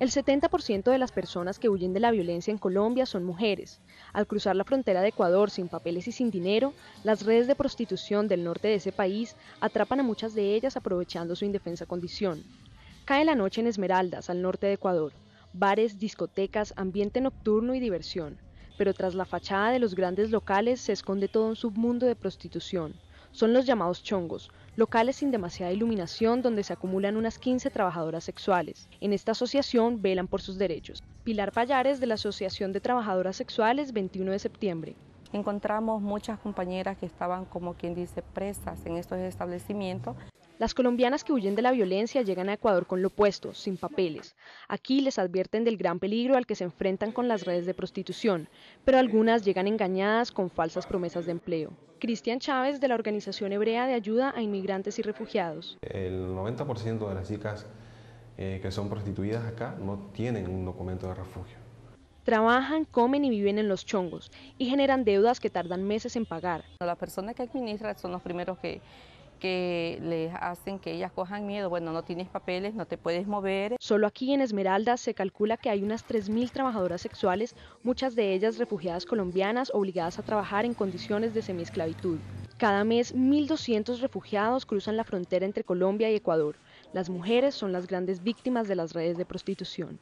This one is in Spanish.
El 70% de las personas que huyen de la violencia en Colombia son mujeres. Al cruzar la frontera de Ecuador sin papeles y sin dinero, las redes de prostitución del norte de ese país atrapan a muchas de ellas aprovechando su indefensa condición. Cae la noche en Esmeraldas, al norte de Ecuador. Bares, discotecas, ambiente nocturno y diversión. Pero tras la fachada de los grandes locales se esconde todo un submundo de prostitución son los llamados chongos, locales sin demasiada iluminación donde se acumulan unas 15 trabajadoras sexuales. En esta asociación velan por sus derechos. Pilar Payares de la Asociación de Trabajadoras Sexuales 21 de septiembre. Encontramos muchas compañeras que estaban como quien dice presas en estos establecimientos las colombianas que huyen de la violencia llegan a Ecuador con lo opuesto, sin papeles. Aquí les advierten del gran peligro al que se enfrentan con las redes de prostitución, pero algunas llegan engañadas con falsas promesas de empleo. Cristian Chávez, de la Organización Hebrea de Ayuda a Inmigrantes y Refugiados. El 90% de las chicas eh, que son prostituidas acá no tienen un documento de refugio. Trabajan, comen y viven en los chongos y generan deudas que tardan meses en pagar. Las personas que administran son los primeros que que les hacen que ellas cojan miedo. Bueno, no tienes papeles, no te puedes mover. Solo aquí en Esmeralda se calcula que hay unas 3.000 trabajadoras sexuales, muchas de ellas refugiadas colombianas obligadas a trabajar en condiciones de semiesclavitud. Cada mes 1.200 refugiados cruzan la frontera entre Colombia y Ecuador. Las mujeres son las grandes víctimas de las redes de prostitución.